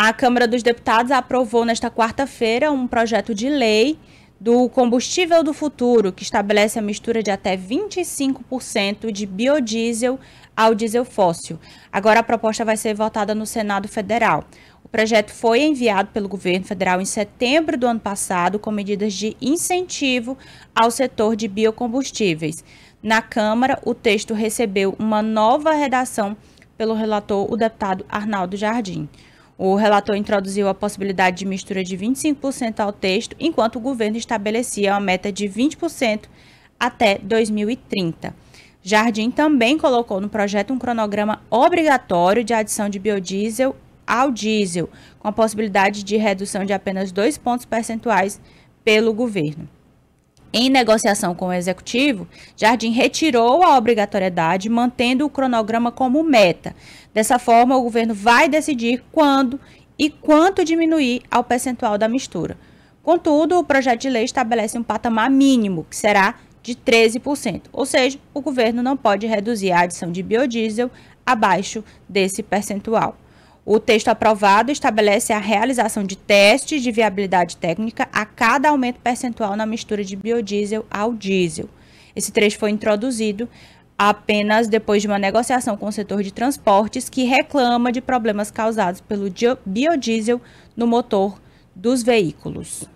A Câmara dos Deputados aprovou nesta quarta-feira um projeto de lei do combustível do futuro, que estabelece a mistura de até 25% de biodiesel ao diesel fóssil. Agora a proposta vai ser votada no Senado Federal. O projeto foi enviado pelo governo federal em setembro do ano passado com medidas de incentivo ao setor de biocombustíveis. Na Câmara, o texto recebeu uma nova redação pelo relator, o deputado Arnaldo Jardim. O relator introduziu a possibilidade de mistura de 25% ao texto, enquanto o governo estabelecia uma meta de 20% até 2030. Jardim também colocou no projeto um cronograma obrigatório de adição de biodiesel ao diesel, com a possibilidade de redução de apenas dois pontos percentuais pelo governo. Em negociação com o executivo, Jardim retirou a obrigatoriedade, mantendo o cronograma como meta. Dessa forma, o governo vai decidir quando e quanto diminuir ao percentual da mistura. Contudo, o projeto de lei estabelece um patamar mínimo, que será de 13%, ou seja, o governo não pode reduzir a adição de biodiesel abaixo desse percentual. O texto aprovado estabelece a realização de testes de viabilidade técnica a cada aumento percentual na mistura de biodiesel ao diesel. Esse trecho foi introduzido apenas depois de uma negociação com o setor de transportes que reclama de problemas causados pelo biodiesel no motor dos veículos.